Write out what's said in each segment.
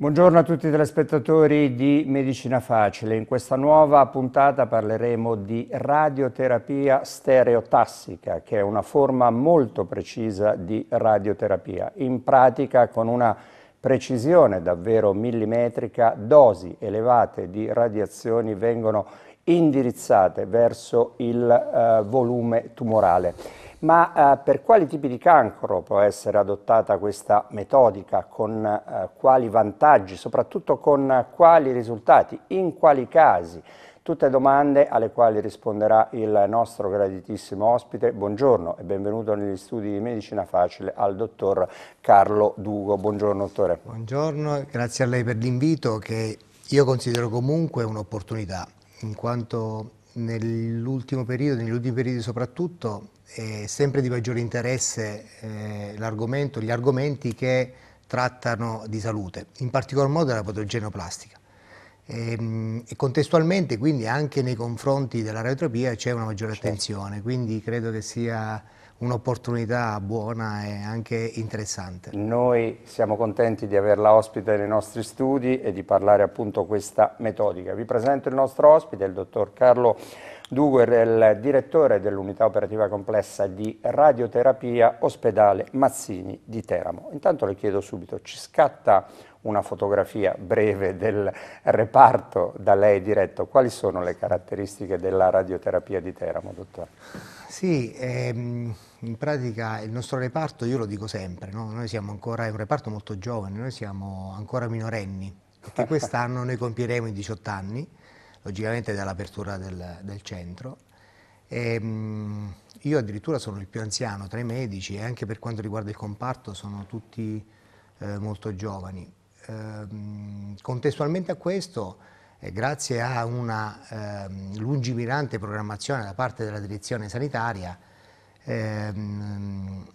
Buongiorno a tutti i telespettatori di Medicina Facile. In questa nuova puntata parleremo di radioterapia stereotassica, che è una forma molto precisa di radioterapia, in pratica con una precisione davvero millimetrica, dosi elevate di radiazioni vengono indirizzate verso il eh, volume tumorale. Ma eh, per quali tipi di cancro può essere adottata questa metodica? Con eh, quali vantaggi? Soprattutto con quali risultati? In quali casi? Tutte domande alle quali risponderà il nostro graditissimo ospite. Buongiorno e benvenuto negli studi di Medicina Facile al dottor Carlo Dugo. Buongiorno dottore. Buongiorno, grazie a lei per l'invito che io considero comunque un'opportunità in quanto nell'ultimo periodo, negli ultimi periodi soprattutto, è sempre di maggiore interesse eh, l'argomento, gli argomenti che trattano di salute, in particolar modo della patogenoplastica. E, ehm, e contestualmente quindi anche nei confronti della radioterapia c'è una maggiore certo. attenzione, quindi credo che sia un'opportunità buona e anche interessante. Noi siamo contenti di averla ospite nei nostri studi e di parlare appunto questa metodica. Vi presento il nostro ospite, il dottor Carlo Duguer, il direttore dell'unità operativa complessa di radioterapia ospedale Mazzini di Teramo. Intanto le chiedo subito, ci scatta una fotografia breve del reparto da lei diretto, quali sono le caratteristiche della radioterapia di Teramo, dottore? Sì, ehm, in pratica il nostro reparto, io lo dico sempre, no? noi siamo ancora, è un reparto molto giovane, noi siamo ancora minorenni, perché quest'anno noi compieremo i 18 anni, logicamente dall'apertura del, del, centro. E, ehm, mh, io addirittura sono il più anziano tra i medici e anche per quanto riguarda il comparto sono tutti eh, molto giovani. Ehm, contestualmente a questo, eh, grazie a una ehm, lungimirante programmazione da parte della direzione sanitaria, ehm,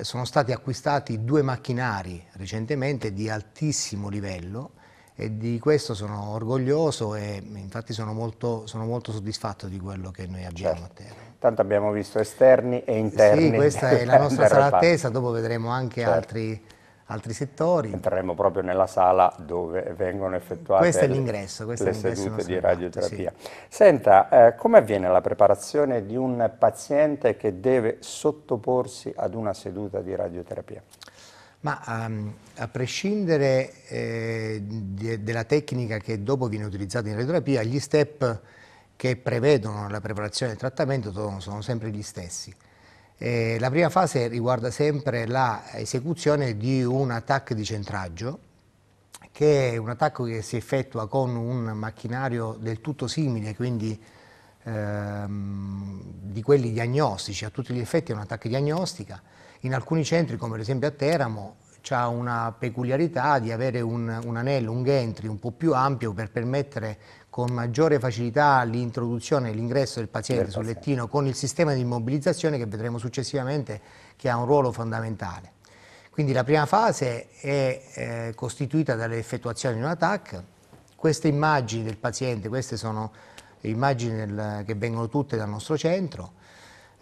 sono stati acquistati due macchinari recentemente di altissimo livello e di questo sono orgoglioso e infatti sono molto, sono molto soddisfatto di quello che noi abbiamo certo. a terra. Tanto abbiamo visto esterni e interni. Sì, questa è la nostra sala attesa, dopo vedremo anche certo. altri altri settori. Entreremo proprio nella sala dove vengono effettuate questo è l'ingresso, questo le è l'ingresso sedute di radioterapia. Sì. Senta, eh, come avviene la preparazione di un paziente che deve sottoporsi ad una seduta di radioterapia? Ma um, a prescindere eh, de della tecnica che dopo viene utilizzata in radioterapia, gli step che prevedono la preparazione del trattamento sono sempre gli stessi. Eh, la prima fase riguarda sempre l'esecuzione di un attacco di centraggio, che è un attacco che si effettua con un macchinario del tutto simile, quindi ehm, di quelli diagnostici, a tutti gli effetti è un'attacca diagnostica. In alcuni centri, come ad esempio a Teramo, ha una peculiarità di avere un, un anello, un gantry un po' più ampio per permettere con maggiore facilità l'introduzione e l'ingresso del paziente del sul paziente. lettino con il sistema di immobilizzazione che vedremo successivamente che ha un ruolo fondamentale. Quindi la prima fase è eh, costituita dall'effettuazione di un attacco. Queste immagini del paziente, queste sono immagini del, che vengono tutte dal nostro centro,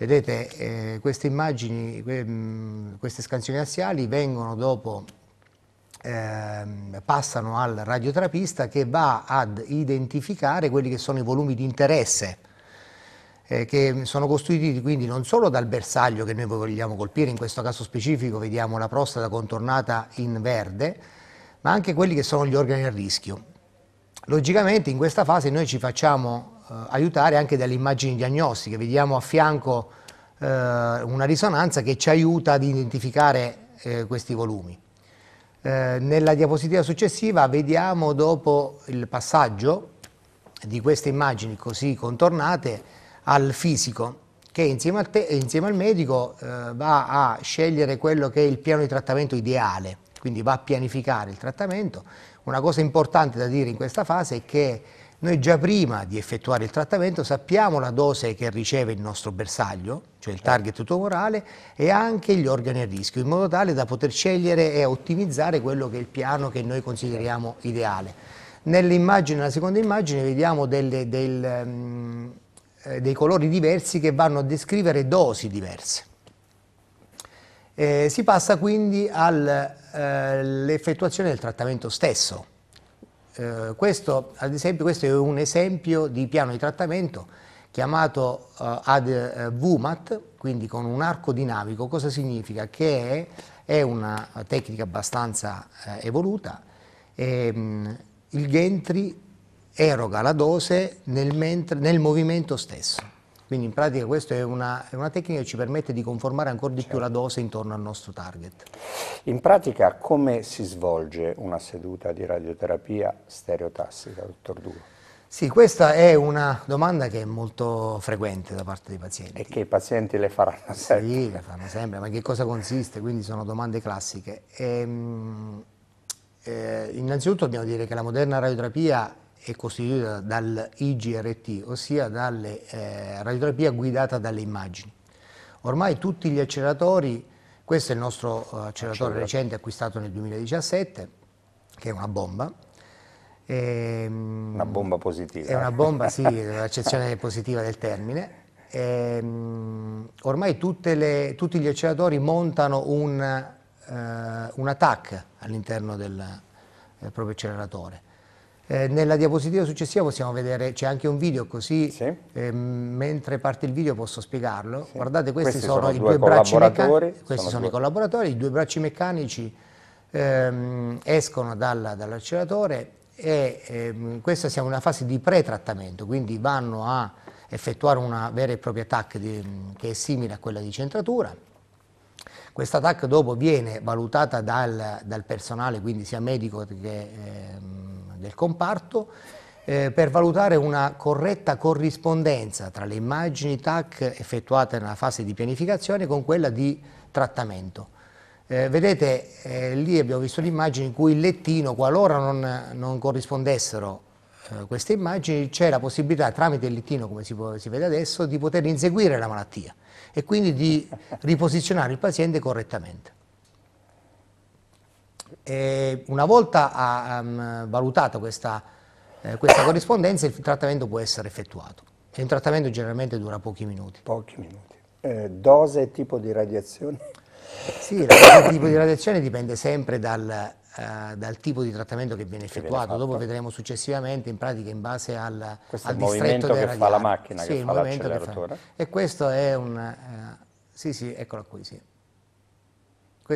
Vedete, eh, queste immagini, mm, queste scansioni assiali vengono dopo, eh, passano al radioterapista che va ad identificare quelli che sono i volumi di interesse eh, che sono costituiti quindi non solo dal bersaglio che noi vogliamo colpire, in questo caso specifico vediamo la prostata contornata in verde, ma anche quelli che sono gli organi a rischio. Logicamente in questa fase noi ci facciamo eh, aiutare anche dalle immagini diagnostiche. Vediamo a fianco eh, una risonanza che ci aiuta ad identificare eh, questi volumi. nella diapositiva successiva vediamo dopo il passaggio di queste immagini così contornate al fisico che insieme, te, insieme al, medico eh, va a scegliere quello che è il piano di trattamento ideale, quindi va a pianificare il trattamento. Una cosa importante da dire in questa fase è che noi già prima di effettuare il trattamento sappiamo la dose che riceve il nostro bersaglio, cioè il target tumorale, e anche gli organi a rischio, in modo tale da poter scegliere e ottimizzare quello che è il piano che noi consideriamo ideale. Nell'immagine, nella seconda immagine, vediamo delle, del, um, dei colori diversi che vanno a descrivere dosi diverse. Eh, si passa quindi all'effettuazione eh, del trattamento stesso eh, questo, ad esempio, questo è un esempio di piano di trattamento chiamato eh, ad eh, VMAT, quindi con un arco dinamico. Cosa significa? Che è, una tecnica abbastanza eh, evoluta. Ehm, il Gentry eroga la dose nel, mentre, nel movimento stesso. Quindi in pratica questa è una, è una, tecnica che ci permette di conformare ancora di certo. più la certo. dose intorno al nostro target. In pratica come si svolge una seduta di radioterapia stereotassica, dottor Duro? Sì, questa è una domanda che è molto frequente da parte dei pazienti. E che i pazienti le faranno sempre. Sì, le faranno sempre, ma in che cosa consiste? Quindi sono domande classiche. E, ehm, eh, innanzitutto dobbiamo dire che la moderna radioterapia è costituita dall'IGRT, ossia dalle eh, radioterapia guidata dalle immagini. Ormai tutti gli acceleratori, questo è il nostro eh, acceleratore Accelerato. recente acquistato nel 2017, che è una bomba. E, ehm, una bomba positiva. È una bomba, sì, l'accezione positiva del termine. E, ehm, ormai le, tutti gli acceleratori montano un, uh, un attacco all'interno del, del eh, proprio acceleratore eh, nella diapositiva successiva possiamo vedere, c'è anche un video così, sì. eh, mentre parte il video posso spiegarlo. Sì. Guardate, questi, questi sono, sono, i due bracci meccanici, questi sono, sono i collaboratori, i due bracci meccanici ehm, escono dall'acceleratore e ehm, questa siamo in una fase di pre-trattamento, quindi vanno a effettuare una vera e propria TAC di, che è simile a quella di centratura. Questa TAC dopo viene valutata dal, dal personale, quindi sia medico che... Ehm, del comparto eh, per valutare una corretta corrispondenza tra le immagini TAC effettuate nella fase di pianificazione con quella di trattamento. Eh, vedete, eh, lì abbiamo visto l'immagine in cui il lettino, qualora non, non corrispondessero eh, queste immagini, c'è la possibilità, tramite il lettino, come si, può, si, vede adesso, di poter inseguire la malattia e quindi di riposizionare il paziente correttamente. E una volta um, ehm, valutata questa, eh, questa corrispondenza, il trattamento può essere effettuato. E un trattamento generalmente dura pochi minuti. Pochi minuti. Eh, dose e tipo di radiazione? Sì, la il tipo di radiazione dipende sempre dal, Uh, dal tipo di trattamento che viene effettuato. Viene Dopo vedremo successivamente, in pratica, in base al, questo è il movimento che radiato. fa la macchina, sì, che fa l'acceleratore. E questo è un... Uh, sì, sì, eccolo qui, sì.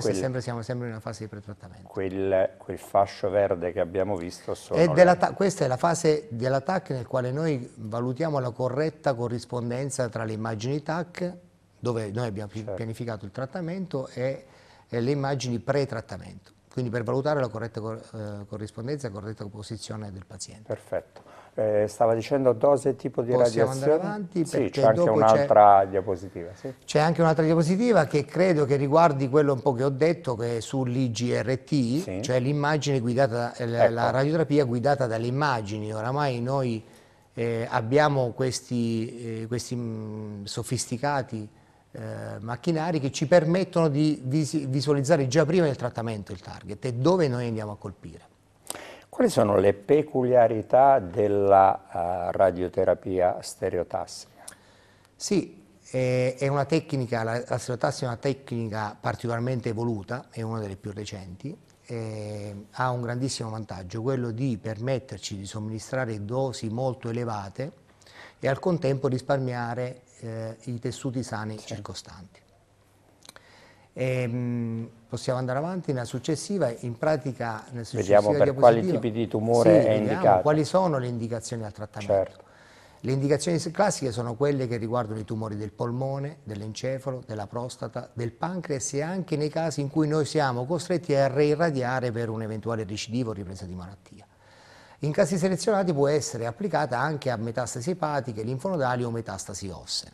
Quel, sempre, siamo sempre in una fase di pretrattamento. Quel, quel fascio verde che abbiamo visto è le... Questa è la fase della TAC nel quale noi valutiamo la corretta corrispondenza tra le immagini TAC, dove noi abbiamo certo. pianificato il trattamento, e, e le immagini pre-trattamento. Quindi per valutare la corretta eh, corrispondenza e la corretta posizione del paziente. Perfetto. Eh, stava dicendo dose e tipo di Possiamo radiazione. Avanti sì, c'è anche un'altra diapositiva. Sì. C'è anche un'altra diapositiva che credo che riguardi quello un po' che ho detto che è sull'IGRT, sì. cioè l'immagine guidata, eh, la, ecco. la radioterapia guidata dalle immagini. Oramai noi eh, abbiamo questi, eh, questi mh, mm, sofisticati eh, macchinari che ci permettono di visualizzare già prima del trattamento il target e dove noi andiamo a colpire. Quali sono le peculiarità della uh, radioterapia stereotassica? Sì, eh, è una tecnica, la, la stereotassia è una tecnica particolarmente evoluta, è una delle più recenti, eh, ha un grandissimo vantaggio, quello di permetterci di somministrare dosi molto elevate e al contempo risparmiare eh, i tessuti sani sì. circostanti. E, possiamo andare avanti nella successiva, in pratica nella successiva Vediamo per quali tipi di tumore sì, è indicato. Quali sono le indicazioni al trattamento? Certo. Le indicazioni classiche sono quelle che riguardano i tumori del polmone, dell'encefalo, della prostata, del pancreas e anche nei casi in cui noi siamo costretti a reirradiare per un eventuale recidivo o ripresa di malattia. In casi selezionati può essere applicata anche a metastasi epatiche, linfonodali o metastasi ossee.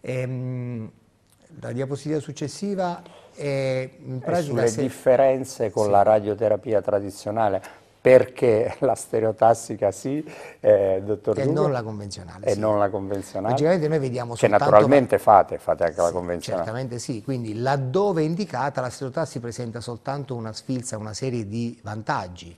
Ehm, la diapositiva successiva è in pratica... È sulle differenze con sì. la radioterapia tradizionale, perché la stereotassica sì, eh, dottor E Dugo, non la convenzionale. E sì. non la convenzionale. Logicamente noi vediamo che soltanto... Che naturalmente fate, fate anche sì, la convenzionale. Certamente sì, quindi laddove è indicata la stereotassi presenta soltanto una sfilza, una serie di vantaggi.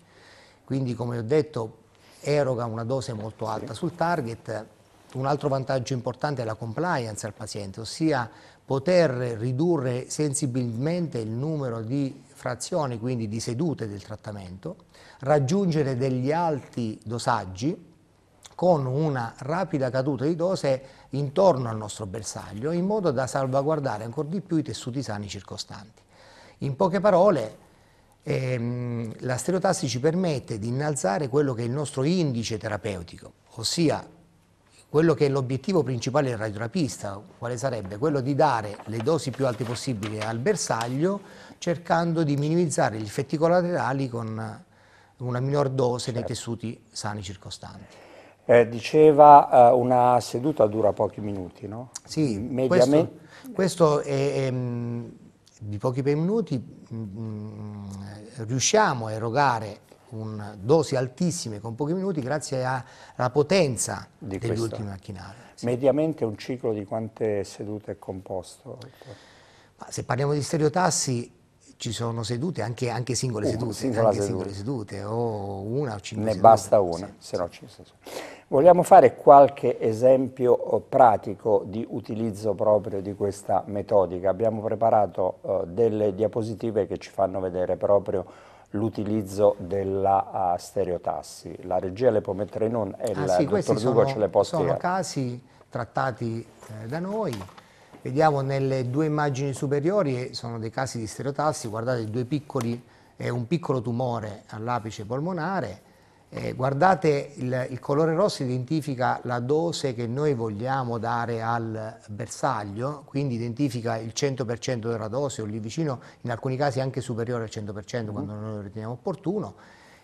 Quindi come ho detto eroga una dose molto alta sì. sul target. Un altro vantaggio importante è la compliance al paziente, ossia poter ridurre sensibilmente il numero di frazioni, quindi di sedute del trattamento, raggiungere degli alti dosaggi con una rapida caduta di dose intorno al nostro bersaglio, in modo da salvaguardare ancora di più i tessuti sani circostanti. In poche parole, ehm, la stereotassi ci permette di innalzare quello che è il nostro indice terapeutico, ossia quello che è l'obiettivo principale del radioterapista, quale sarebbe? Quello di dare le dosi più alte possibili al bersaglio cercando di minimizzare gli effetti collaterali con una minor dose certo. nei tessuti sani circostanti. Eh, diceva eh, una seduta dura pochi minuti, no? Sì, Mediamente... questo, questo è, è, mm, di pochi minuti mh, mm, mm, riusciamo a erogare con dosi altissime, con pochi minuti, grazie alla potenza di degli questo. ultimi macchinari. Sì. Mediamente un ciclo di quante sedute è composto? Ma se parliamo di stereotassi, ci sono sedute, anche, anche singole, una, sedute, anche seduta. singole sedute, o una o cinque ne sedute. Ne basta una, sì. se no ci sono. Vogliamo fare qualche esempio eh, pratico di utilizzo proprio di questa metodica. Abbiamo preparato uh, delle diapositive che ci fanno vedere proprio l'utilizzo della uh, stereotassi. La regia le può mettere in on e ah, il sì, dottor Dugo ce le può spiegare. Sono casi trattati eh, da noi. Vediamo nelle due immagini superiori, eh, sono dei casi di stereotassi, guardate due piccoli, eh, un piccolo tumore all'apice polmonare eh, guardate, il, il, colore rosso identifica la dose che noi vogliamo dare al bersaglio, quindi identifica il 100% della dose o lì vicino, in alcuni casi anche superiore al 100% mm. quando noi lo riteniamo opportuno,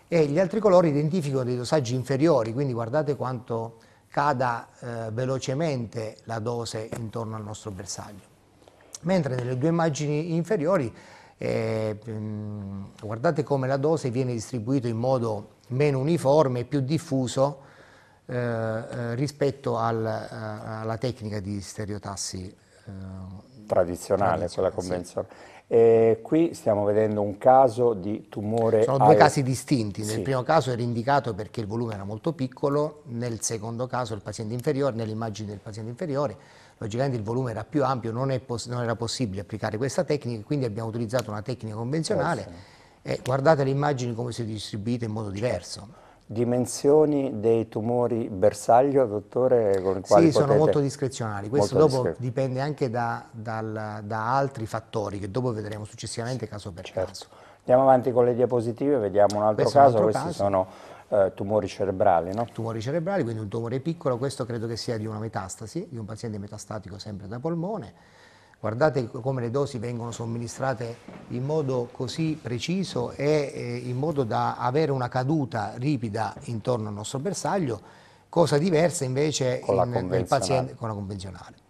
e gli altri colori identificano dei dosaggi inferiori, quindi guardate quanto cada eh, velocemente la dose intorno al nostro bersaglio. Mentre nelle due immagini inferiori, eh, mm, guardate come la dose viene distribuita in modo meno uniforme e più diffuso eh, eh rispetto al, eh, alla tecnica di stereotassi tradizionale, eh, tradizionale, quella convenzionale. Sì. E qui stiamo vedendo un caso di tumore. Sono due aer... casi distinti. Nel sì. primo caso era indicato perché il volume era molto piccolo, nel secondo caso il paziente inferiore, nell'immagine del paziente inferiore, logicamente il volume era più ampio, non, non era possibile applicare questa tecnica, quindi abbiamo utilizzato una tecnica convenzionale. Sì e eh, guardate le immagini come si è distribuite in modo diverso. Dimensioni dei tumori bersaglio, dottore? Con sì, potete... sono molto discrezionali. Questo molto dopo discre... dipende anche da, dal, da, altri fattori che dopo vedremo successivamente caso per certo. caso. Andiamo avanti con le diapositive, vediamo un altro Questo caso. Un altro Questi caso. sono eh, tumori cerebrali, no? Tumori cerebrali, quindi un tumore piccolo, questo credo che sia di una metastasi, di un paziente metastatico sempre da polmone Guardate come le dosi vengono somministrate in modo così preciso e eh, in modo da avere una caduta ripida intorno al nostro bersaglio, cosa diversa invece con in, nel paziente con la convenzionale.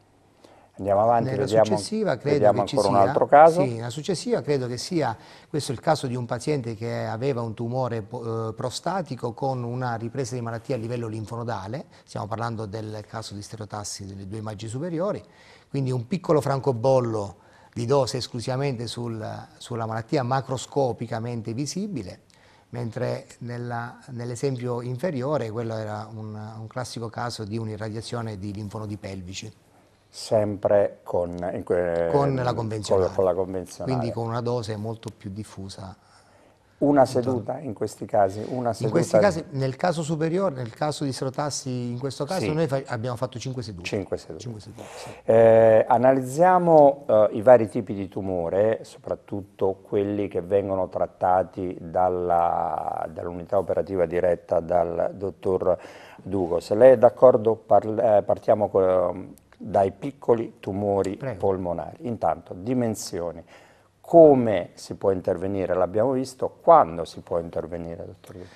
Andiamo avanti, nella vediamo, successiva credo vediamo ancora sia, un altro caso. Sì, nella successiva credo che sia questo il caso di un paziente che aveva un tumore eh, prostatico con una ripresa di malattia a livello linfonodale, stiamo parlando del caso di stereotassi delle due immagini superiori, quindi un piccolo francobollo di dose esclusivamente sul, sulla malattia macroscopicamente visibile, mentre nell'esempio nell inferiore quello era un, un classico caso di un'irradiazione di linfonodi pelvici. Sempre con, eh, con, la con, la convenzionale. Quindi con una dose molto più diffusa una seduta in questi casi? Una seduta. In questi casi, nel caso superiore, nel caso di Srotassi, in questo caso, sì. noi fa abbiamo fatto cinque sedute. Cinque sedute. 5 sedute sì. eh, analizziamo eh, i vari tipi di tumore, soprattutto quelli che vengono trattati dall'unità dall operativa diretta dal dottor Dugo. Se lei è d'accordo, eh, partiamo dai piccoli tumori Prego. polmonari. Intanto, dimensioni come si può intervenire, l'abbiamo visto, quando si può intervenire, dottor Lì?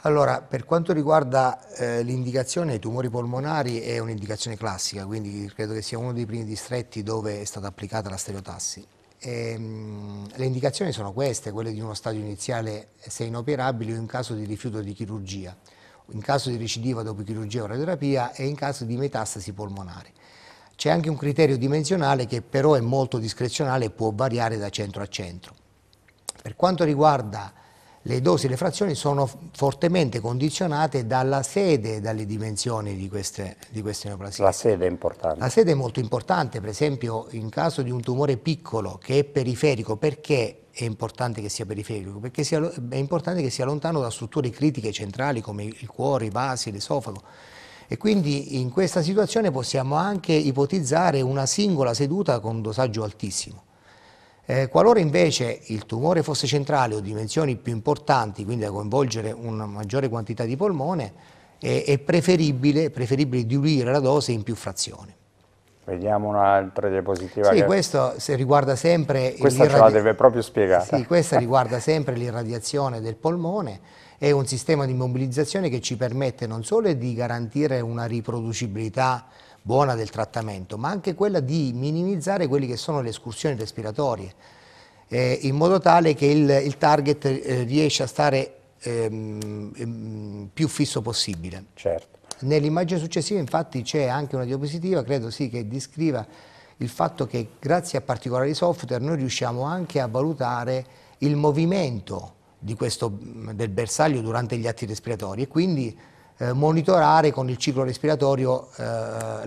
Allora, per quanto riguarda eh, l'indicazione ai tumori polmonari è un'indicazione classica, quindi credo che sia uno dei primi distretti dove è stata applicata la stereotassi. E, ehm, mh, le indicazioni sono queste, quelle di uno stadio iniziale eh, se inoperabile o in caso di rifiuto di chirurgia, in caso di recidiva dopo chirurgia o radioterapia e in caso di metastasi polmonare. C'è anche un criterio dimensionale che però è molto discrezionale e può variare da centro a centro. Per quanto riguarda le dosi e le frazioni sono fortemente condizionate dalla sede e dalle dimensioni di queste, di queste neoplasie. La sede è importante. La sede è molto importante, per esempio in caso di un tumore piccolo che è periferico, perché è importante che sia periferico? Perché sia, è importante che sia lontano da strutture critiche centrali come il cuore, i vasi, l'esofago e quindi in questa situazione possiamo anche ipotizzare una singola seduta con un dosaggio altissimo. Eh, qualora invece il tumore fosse centrale o dimensioni più importanti, quindi a coinvolgere una maggiore quantità di polmone, eh, è preferibile, preferibile diluire la dose in più frazioni. Vediamo un'altra diapositiva. Sì, che... questo se riguarda sempre... Questa ce la deve proprio spiegare. Sì, questa riguarda sempre l'irradiazione del polmone è un sistema di mobilizzazione che ci permette non solo di garantire una riproducibilità buona del trattamento, ma anche quella di minimizzare quelle che sono le escursioni respiratorie, eh, in modo tale che il, il target eh, riesca a stare ehm, ehm, più fisso possibile. Certo. Nell'immagine successiva infatti c'è anche una diapositiva, credo sì, che descriva il fatto che grazie a particolari software noi riusciamo anche a valutare il movimento questo, del bersaglio durante gli atti respiratori e quindi eh, monitorare con il ciclo respiratorio eh,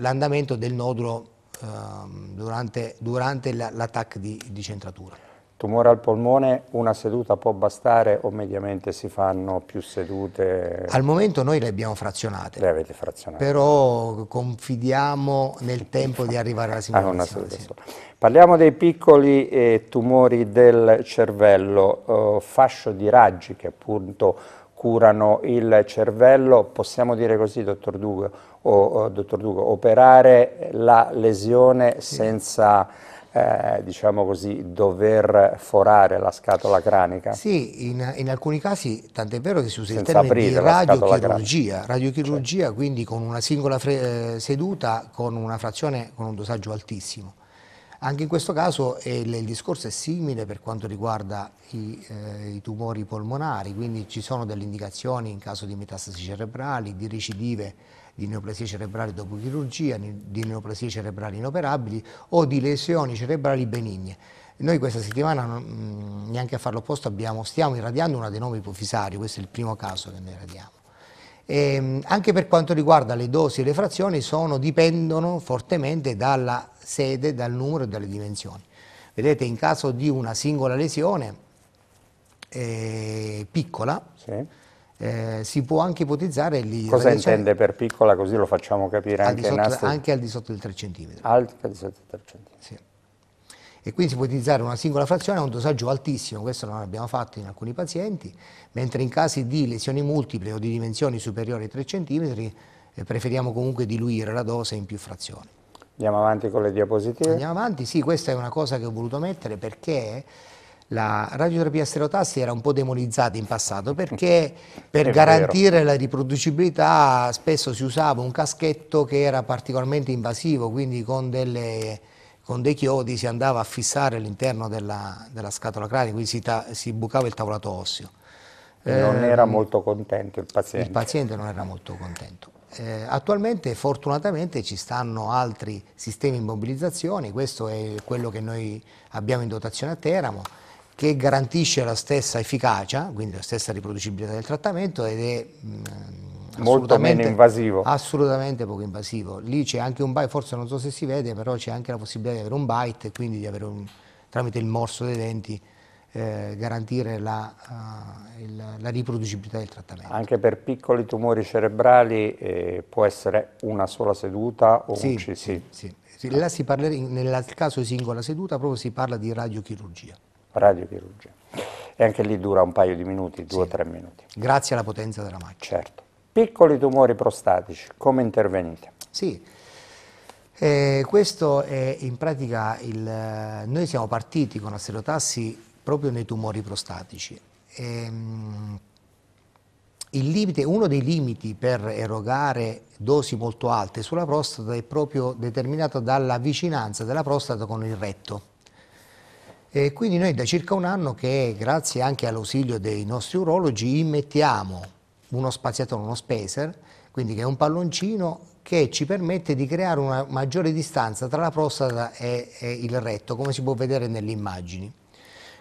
l'andamento del nodulo ehm, durante, durante l'attacco di, di centratura. Tumore al polmone, una seduta può bastare o mediamente si fanno più sedute? Al momento noi le abbiamo frazionate. Le avete frazionate. Però confidiamo nel tempo di arrivare alla ah, simulazione. Sì. Parliamo dei piccoli eh, tumori del cervello, eh, fascio di raggi che appunto curano il cervello, possiamo dire così, dottor Dugo, o, o, eh, dottor Dugo operare la lesione sì. senza eh, diciamo così, dover forare la scatola cranica? Sì, in, in alcuni casi, tant'è vero che si usa Senza il termine di radiochirurgia, radiochirurgia cioè. quindi con una singola eh, seduta, con una frazione, con un dosaggio altissimo. Anche in questo caso eh, il, discorso è simile per quanto riguarda i, eh, i tumori polmonari, quindi ci sono delle indicazioni in caso di metastasi cerebrali, di recidive di neoplasie cerebrali dopo chirurgia, di neoplasie cerebrali inoperabili o di lesioni cerebrali benigne. Noi questa settimana, mm, neanche a farlo apposta, abbiamo, stiamo irradiando un adenoma ipofisario, questo è il primo caso che noi irradiamo. E, ehm, anche per quanto riguarda le dosi e le frazioni sono, dipendono fortemente dalla sede, dal numero e dalle dimensioni. Vedete, in caso di una singola lesione eh, piccola, sì eh, si può anche ipotizzare lì. Cosa intende per piccola? Così lo facciamo capire anche, sotto, nastri... anche al di sotto del 3 cm. Al di sotto del 3 cm. Sì. E quindi si può utilizzare una singola frazione a un dosaggio altissimo, questo non l'abbiamo fatto in alcuni pazienti, mentre in casi di lesioni multiple o di dimensioni superiori ai 3 cm eh, preferiamo comunque diluire la dose in più frazioni. Andiamo avanti con le diapositive? Andiamo avanti, sì, questa è una cosa che ho voluto mettere perché la radioterapia stereotassi era un po' demonizzata in passato perché per È garantire vero. la riproducibilità spesso si usava un caschetto che era particolarmente invasivo, quindi con, delle, con dei chiodi si andava a fissare all'interno della, della, scatola cranica, quindi si, ta, si bucava il tavolato osseo. Eh, non ehm, era molto contento il paziente. Il paziente non era molto contento. Eh, attualmente fortunatamente ci stanno altri sistemi in mobilizzazione, questo è quello che noi abbiamo in dotazione a Teramo, che garantisce la stessa efficacia, quindi la stessa riproducibilità del trattamento ed è mh, mm, molto meno invasivo. Assolutamente poco invasivo. Lì c'è anche un bite, forse non so se si vede, però c'è anche la possibilità di avere un bite, quindi di avere un, tramite il morso dei denti eh, garantire la, uh, il, la, riproducibilità del trattamento. Anche per piccoli tumori cerebrali eh, può essere una sola seduta o sì, un CC? Sì, sì. Là si parla, nel caso di singola seduta proprio si parla di radiochirurgia radiochirurgia. E anche lì dura un paio di minuti, due o sì. tre minuti. Grazie alla potenza della macchina. Certo. Piccoli tumori prostatici, come intervenite? Sì, eh, questo è in pratica il... Noi siamo partiti con asserotassi proprio nei tumori prostatici. Ehm, Limite, uno dei limiti per erogare dosi molto alte sulla prostata è proprio determinato dalla vicinanza della prostata con il retto. E quindi noi da circa un anno che grazie anche all'ausilio dei nostri urologi immettiamo uno spaziatore, uno spacer, quindi che è un palloncino che ci permette di creare una maggiore distanza tra la prostata e, e il retto, come si può vedere nelle immagini.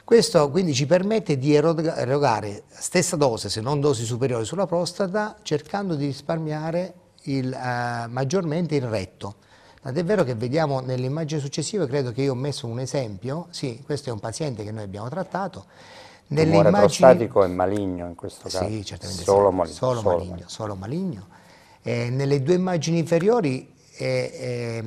Questo quindi ci permette di erogare stessa dose, se non dosi superiori sulla prostata, cercando di risparmiare il, eh, maggiormente il retto. Tant'è vero che vediamo nell'immagine successiva, credo che io ho messo un esempio, sì, questo è un paziente che noi abbiamo trattato, Il tumore prostatico è maligno in questo caso? Sì, certamente solo, sì. Maligno, solo, solo maligno, maligno. Solo maligno. Eh, nelle due immagini inferiori eh, eh,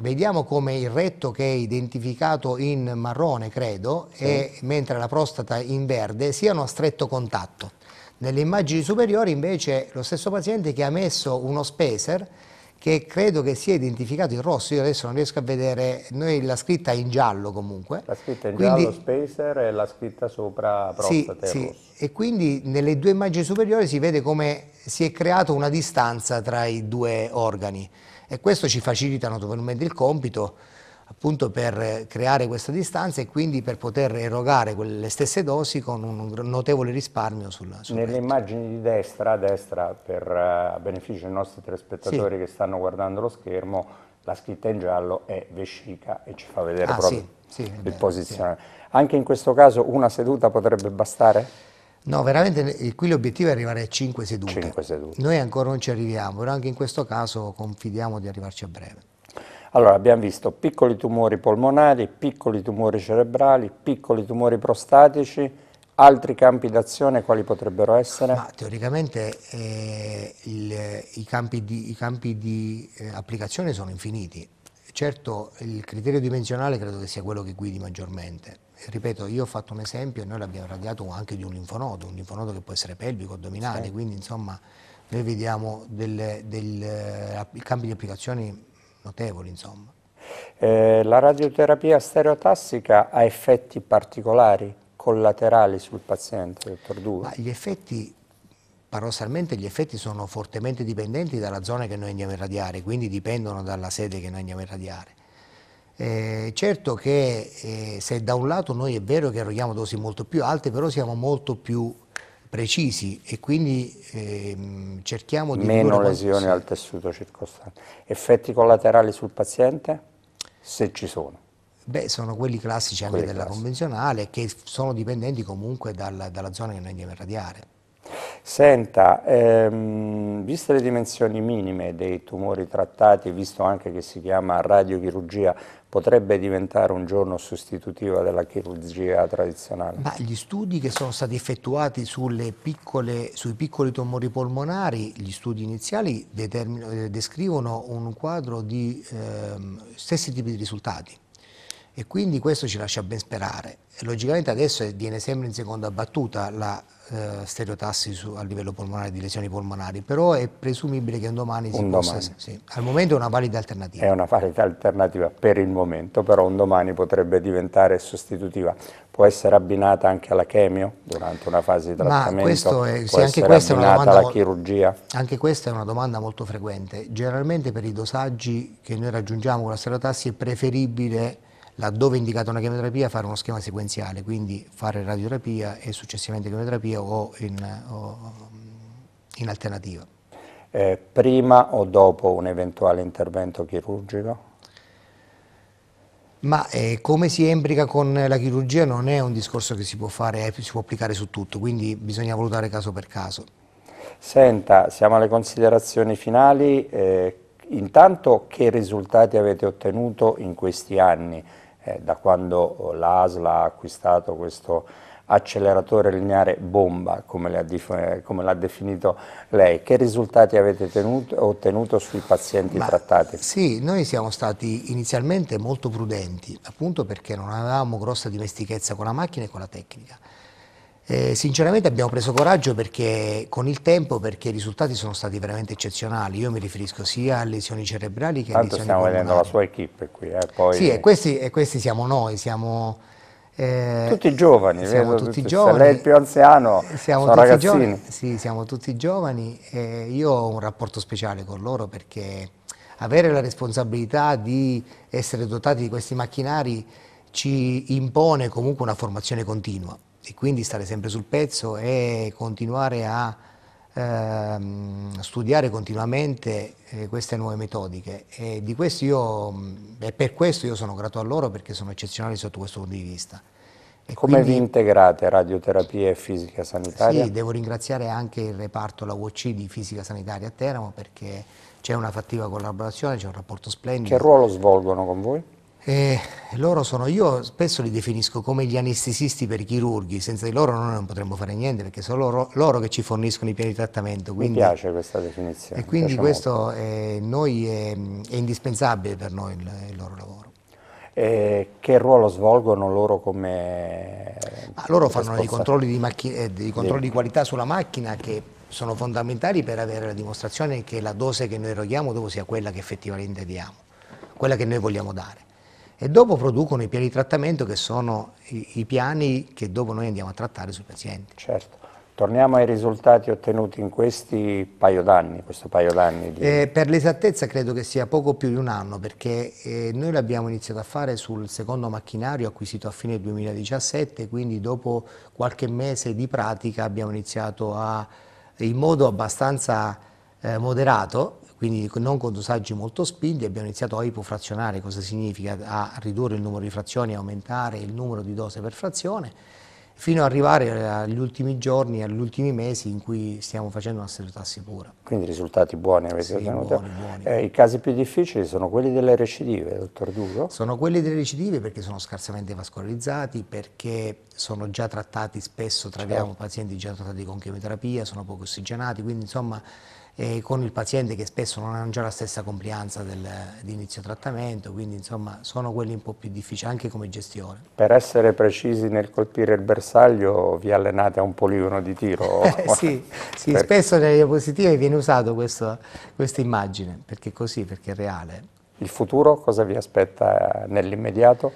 vediamo come il retto che è identificato in marrone, credo, sì. e mentre la prostata in verde siano a stretto contatto. Nelle immagini superiori invece lo stesso paziente che ha messo uno spacer che credo che sia identificato in rosso, io adesso non riesco a vedere, noi la scritta è in giallo comunque. La scritta in quindi, giallo Spacer e la scritta sopra Prostate sì, sì. E quindi nelle due immagini superiori si vede come si è creata una distanza tra i due organi e questo ci facilita notevolmente il compito appunto per creare questa distanza e quindi per poter erogare le stesse dosi con un notevole risparmio sul, sul Nelle retto. immagini di destra, a destra per, eh, a beneficio dei nostri telespettatori sì. che stanno guardando lo schermo, la scritta in giallo è vescica e ci fa vedere ah, proprio sì, sì, il posizionamento. Anche in questo caso una seduta potrebbe bastare? No, veramente eh, qui l'obiettivo è arrivare a 5 sedute. 5 sedute. Noi ancora non ci arriviamo, però anche in questo caso confidiamo di arrivarci a breve. Allora abbiamo visto piccoli tumori polmonari, piccoli tumori cerebrali, piccoli tumori prostatici, altri campi d'azione quali potrebbero essere? Ma, teoricamente eh, il, i campi di, i campi di eh, applicazione sono infiniti. Certo il criterio dimensionale credo che sia quello che guidi maggiormente. Ripeto, io ho fatto un esempio e noi l'abbiamo radiato anche di un linfonodo, un linfonodo che può essere pelvico, addominale, sì. quindi insomma noi vediamo delle, delle, eh, campi di applicazione notevoli insomma. Eh, la radioterapia stereotassica ha effetti particolari, collaterali sul paziente, dottor Due? Ma gli effetti, paradossalmente gli effetti sono fortemente dipendenti dalla zona che noi andiamo a irradiare, quindi dipendono dalla sede che noi andiamo a irradiare. Eh, certo che eh, se da un lato noi è vero che eroghiamo dosi molto più alte, però siamo molto più precisi e quindi ehm, cerchiamo di... Meno lesioni al tessuto circostante. Effetti collaterali sul paziente? Se ci sono. Beh, sono quelli classici anche della classici. convenzionale che sono dipendenti comunque dalla, dalla zona che noi andiamo a radiare. Senta, ehm, viste le dimensioni minime dei tumori trattati, visto anche che si chiama radiochirurgia, potrebbe diventare un giorno sostitutiva della chirurgia tradizionale? Ma gli studi che sono stati effettuati piccole, sui piccoli tumori polmonari, gli studi iniziali eh, descrivono un quadro di ehm, stessi tipi di risultati e quindi questo ci lascia ben sperare. E logicamente adesso viene sempre in seconda battuta la eh, stereotassi su, a livello polmonare di lesioni polmonari, però è presumibile che un domani un si domani. possa... Sì, al momento è una valida alternativa. È una valida alternativa per il momento, però un domani potrebbe diventare sostitutiva. Può essere abbinata anche alla chemio durante una fase di trattamento? Ma questo è, sì, anche questa è una domanda, alla chirurgia? Anche questa è una domanda molto frequente. Generalmente per i dosaggi che noi raggiungiamo con la stereotassi è preferibile laddove è indicata una chemioterapia fare uno schema sequenziale, quindi fare radioterapia e successivamente chemioterapia o in, o in alternativa. Eh, prima o dopo un eventuale intervento chirurgico? Ma eh, come si embrica con la chirurgia non è un discorso che si può fare, eh, si può applicare su tutto, quindi bisogna valutare caso per caso. Senta, siamo alle considerazioni finali. Eh, intanto che risultati avete ottenuto in questi anni? eh, da quando l'ASLA oh, ha acquistato questo acceleratore lineare bomba, eh, come l'ha definito lei. Che risultati avete tenuto, ottenuto sui pazienti Ma, trattati? Sì, noi siamo stati inizialmente molto prudenti, appunto perché non avevamo grossa dimestichezza con la macchina e con la tecnica. Eh, sinceramente abbiamo preso coraggio perché, con il tempo perché i risultati sono stati veramente eccezionali. Io mi riferisco sia a lesioni cerebrali che Tanto a lesioni stiamo vedendo la sua equipe qui. Eh, poi... Sì, e questi, e questi siamo noi, siamo... Eh, tutti giovani, siamo vedo, tutti, giovani. Se lei è il più anziano, siamo sono tutti giovani, sì, siamo tutti giovani. E io ho un rapporto speciale con loro perché avere la responsabilità di essere dotati di questi macchinari ci impone comunque una formazione continua e quindi stare sempre sul pezzo e continuare a ehm, studiare continuamente eh, queste nuove metodiche e, io, e per questo io sono grato a loro perché sono eccezionali sotto questo punto di vista. E Come quindi, vi integrate radioterapia e fisica sanitaria? Sì, devo ringraziare anche il reparto, la UOC di fisica sanitaria a Teramo perché c'è una fattiva collaborazione, c'è un rapporto splendido. Che ruolo svolgono con voi? E loro sono, io spesso li definisco come gli anestesisti per i chirurghi, senza di loro noi non potremmo fare niente perché sono loro, loro che ci forniscono i piani di trattamento. Quindi, Mi piace questa definizione. E quindi questo è, noi, è, è, indispensabile per noi il, il loro lavoro. E che ruolo svolgono loro come... Ma ah, loro fanno dei controlli, di, eh, dei controlli sì. di qualità sulla macchina che sono fondamentali per avere la dimostrazione che la dose che noi eroghiamo dopo sia quella che effettivamente diamo, quella che noi vogliamo dare e dopo producono i piani di trattamento che sono i, i piani che dopo noi andiamo a trattare sui pazienti. Certo. Torniamo ai risultati ottenuti in questi paio d'anni, di... eh, per l'esattezza credo che sia poco più di un anno, perché eh, noi l'abbiamo iniziato a fare sul secondo macchinario acquisito a fine 2017, quindi dopo qualche mese di pratica abbiamo iniziato a, in modo abbastanza eh, moderato quindi non con dosaggi molto spinti, abbiamo iniziato a ipofrazionare, cosa significa? A ridurre il numero di frazioni, aumentare il numero di dose per frazione, fino ad arrivare agli ultimi giorni, agli ultimi mesi in cui stiamo facendo una serotassi pura. Quindi risultati buoni avete sì, ottenuto? Buoni, buoni. Eh, I casi più difficili sono quelli delle recidive, dottor Dugo? Sono quelli delle recidive perché sono scarsamente vascolarizzati, perché sono già trattati, spesso troviamo certo. pazienti già trattati con chemioterapia, sono poco ossigenati, quindi insomma eh, con il paziente che spesso non hanno già la stessa complianza di inizio trattamento, quindi insomma sono quelli un po' più difficili anche come gestione. Per essere precisi nel colpire il bersaglio vi allenate a un poligono di tiro? Eh, sì, sì perché... spesso nelle diapositive viene usato questo, questa immagine, perché è così, perché è reale. Il futuro cosa vi aspetta nell'immediato?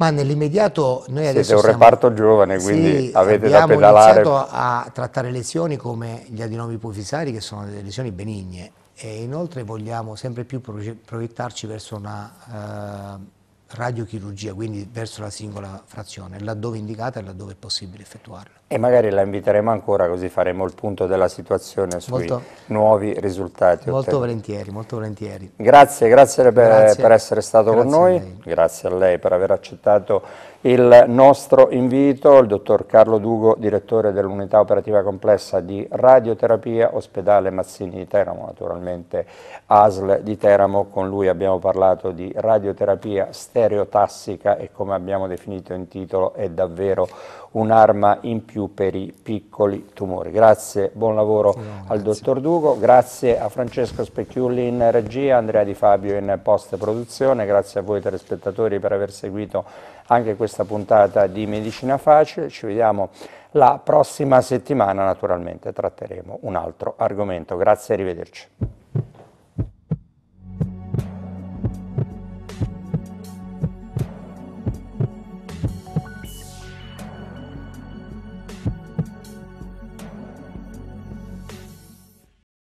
ma nell'immediato noi adesso Siete un siamo, reparto giovane, quindi sì, avete da pedalare. Abbiamo iniziato a trattare lesioni come gli adenomi ipofisari, che sono delle lesioni benigne, e inoltre vogliamo sempre più proiettarci verso una eh, radiochirurgia, quindi verso la singola frazione, laddove indicata e laddove è possibile effettuarla e magari la inviteremo ancora così faremo il punto della situazione sui molto, nuovi risultati. Molto ottenuti. volentieri, molto volentieri. Grazie, grazie, per, grazie. per essere stato grazie con noi, grazie a lei per aver accettato il nostro invito, il dottor Carlo Dugo, direttore dell'unità operativa complessa di radioterapia, ospedale Mazzini di Teramo, naturalmente ASL di Teramo, con lui abbiamo parlato di radioterapia stereotassica e come abbiamo definito in titolo è davvero un'arma in più più per i piccoli tumori. Grazie, buon lavoro no, al dottor Dugo, grazie a Francesco Specchiulli in regia, Andrea Di Fabio in post produzione, grazie a voi telespettatori per aver seguito anche questa puntata di Medicina Facile, ci vediamo la prossima settimana naturalmente tratteremo un altro argomento. Grazie e arrivederci.